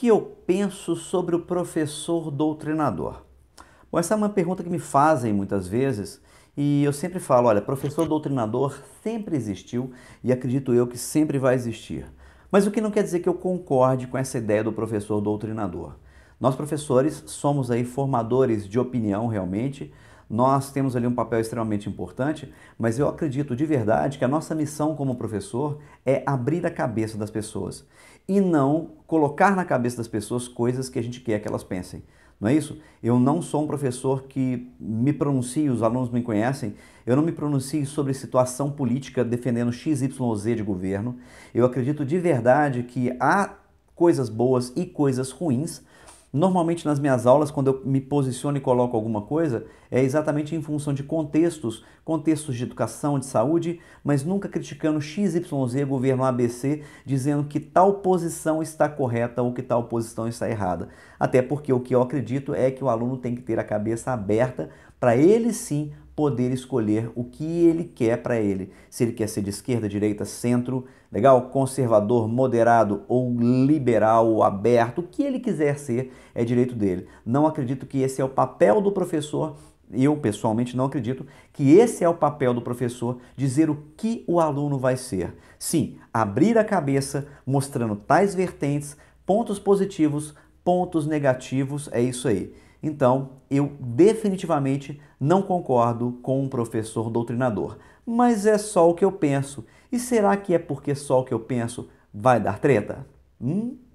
que eu penso sobre o professor doutrinador? Bom, essa é uma pergunta que me fazem muitas vezes e eu sempre falo: olha, professor doutrinador sempre existiu e acredito eu que sempre vai existir. Mas o que não quer dizer que eu concorde com essa ideia do professor doutrinador. Nós, professores, somos aí formadores de opinião realmente, nós temos ali um papel extremamente importante, mas eu acredito de verdade que a nossa missão como professor é abrir a cabeça das pessoas e não colocar na cabeça das pessoas coisas que a gente quer que elas pensem. Não é isso? Eu não sou um professor que me pronuncie, os alunos me conhecem, eu não me pronuncio sobre situação política defendendo XYZ de governo. Eu acredito de verdade que há coisas boas e coisas ruins, Normalmente nas minhas aulas, quando eu me posiciono e coloco alguma coisa, é exatamente em função de contextos, contextos de educação, de saúde, mas nunca criticando XYZ, governo ABC, dizendo que tal posição está correta ou que tal posição está errada. Até porque o que eu acredito é que o aluno tem que ter a cabeça aberta para ele sim poder escolher o que ele quer para ele. Se ele quer ser de esquerda, direita, centro, legal, conservador, moderado ou liberal, ou aberto, o que ele quiser ser é direito dele. Não acredito que esse é o papel do professor. Eu pessoalmente não acredito que esse é o papel do professor dizer o que o aluno vai ser. Sim, abrir a cabeça, mostrando tais vertentes, pontos positivos, pontos negativos, é isso aí. Então, eu definitivamente não concordo com um professor doutrinador. Mas é só o que eu penso. E será que é porque só o que eu penso vai dar treta? Hum?